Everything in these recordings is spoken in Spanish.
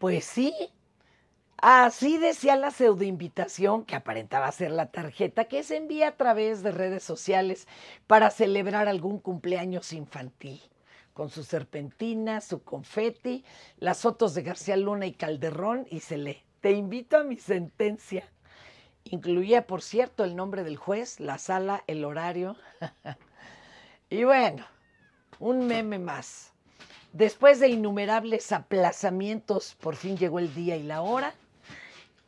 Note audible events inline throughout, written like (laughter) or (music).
Pues sí. Así decía la pseudoinvitación que aparentaba ser la tarjeta que se envía a través de redes sociales para celebrar algún cumpleaños infantil, con su serpentina, su confeti, las fotos de García Luna y Calderón y se lee, te invito a mi sentencia. Incluía, por cierto, el nombre del juez, la sala, el horario. (laughs) y bueno, un meme más. Después de innumerables aplazamientos, por fin llegó el día y la hora.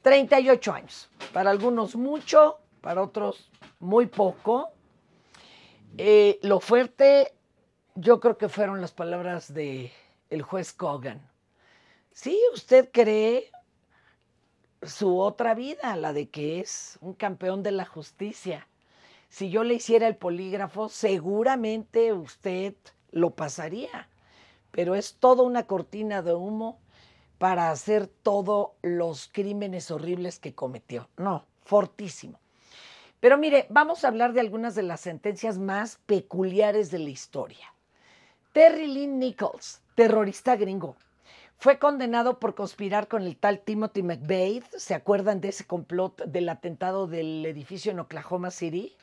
38 años. Para algunos mucho, para otros muy poco. Eh, lo fuerte, yo creo que fueron las palabras de el juez Cogan. Sí, usted cree su otra vida, la de que es un campeón de la justicia. Si yo le hiciera el polígrafo, seguramente usted lo pasaría pero es toda una cortina de humo para hacer todos los crímenes horribles que cometió. No, fortísimo. Pero mire, vamos a hablar de algunas de las sentencias más peculiares de la historia. Terry Lynn Nichols, terrorista gringo, fue condenado por conspirar con el tal Timothy McVeigh. ¿Se acuerdan de ese complot del atentado del edificio en Oklahoma City?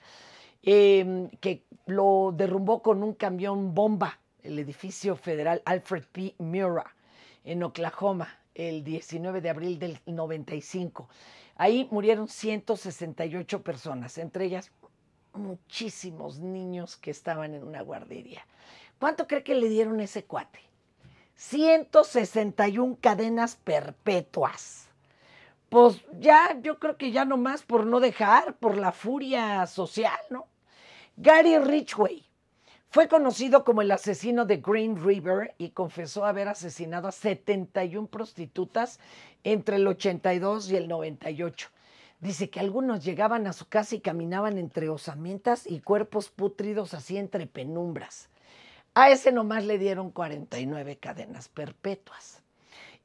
Em, que lo derrumbó con un camión bomba el edificio federal Alfred P. Murrah en Oklahoma el 19 de abril del 95. Ahí murieron 168 personas, entre ellas muchísimos niños que estaban en una guardería. ¿Cuánto cree que le dieron ese cuate? 161 cadenas perpetuas. Pues ya, yo creo que ya nomás por no dejar, por la furia social, ¿no? Gary Richway. Fue conocido como el asesino de Green River y confesó haber asesinado a 71 prostitutas entre el 82 y el 98. Dice que algunos llegaban a su casa y caminaban entre osamentas y cuerpos putridos así entre penumbras. A ese nomás le dieron 49 cadenas perpetuas.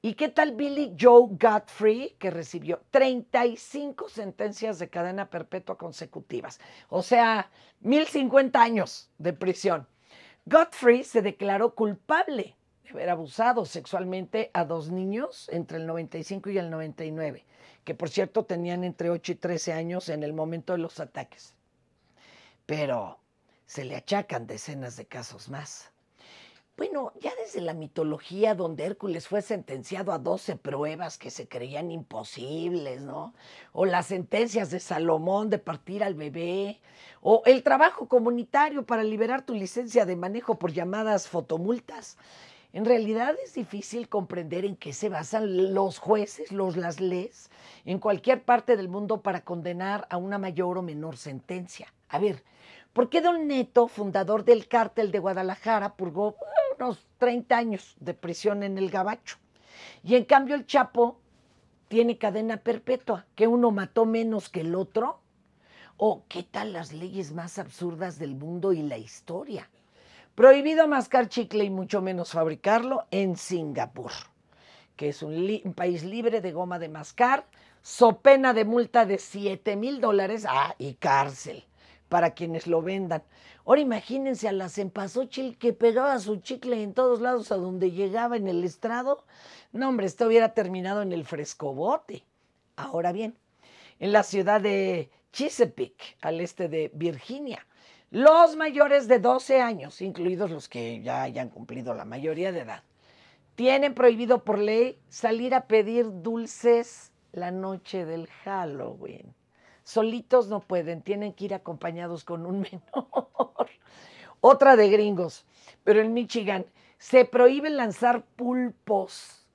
¿Y qué tal Billy Joe Godfrey, que recibió 35 sentencias de cadena perpetua consecutivas? O sea, 1050 años de prisión. Godfrey se declaró culpable de haber abusado sexualmente a dos niños entre el 95 y el 99, que por cierto tenían entre 8 y 13 años en el momento de los ataques. Pero se le achacan decenas de casos más. Bueno, ya desde la mitología donde Hércules fue sentenciado a 12 pruebas que se creían imposibles, ¿no? O las sentencias de Salomón de partir al bebé, o el trabajo comunitario para liberar tu licencia de manejo por llamadas fotomultas. En realidad es difícil comprender en qué se basan los jueces, los las leyes, en cualquier parte del mundo para condenar a una mayor o menor sentencia. A ver, ¿Por qué don Neto, fundador del cártel de Guadalajara, purgó unos 30 años de prisión en el Gabacho? Y en cambio el Chapo tiene cadena perpetua, que uno mató menos que el otro. ¿O oh, qué tal las leyes más absurdas del mundo y la historia? Prohibido mascar chicle y mucho menos fabricarlo en Singapur, que es un, país libre de goma de mascar, so pena de multa de 7 mil dólares ah, y cárcel para quienes lo vendan. Ahora imagínense a la Cempasúchil que pegaba su chicle en todos lados a donde llegaba en el estrado. No, hombre, esto hubiera terminado en el frescobote. Ahora bien, en la ciudad de Chesapeake, al este de Virginia, los mayores de 12 años, incluidos los que ya hayan cumplido la mayoría de edad, tienen prohibido por ley salir a pedir dulces la noche del Halloween. Solitos no pueden, tienen que ir acompañados con un (laughs) menor. Otra de gringos, pero en Michigan se prohíbe lanzar pulpos.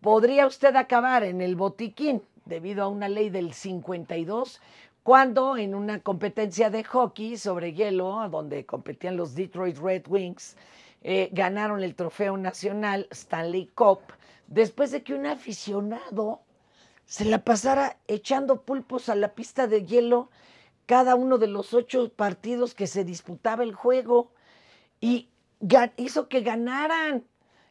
Podría usted acabar en el botiquín debido a una ley del 52 cuando en una competencia de hockey sobre hielo, donde competían los Detroit Red Wings, eh, ganaron el trofeo nacional Stanley Cup, después de que un aficionado se la pasara echando pulpos a la pista de hielo cada uno de los ocho partidos que se disputaba el juego y hizo que ganaran.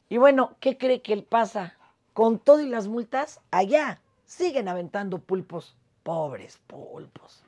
Y bueno, ¿qué cree que él pasa? Con todo y las multas, allá siguen aventando pulpos, pobres pulpos.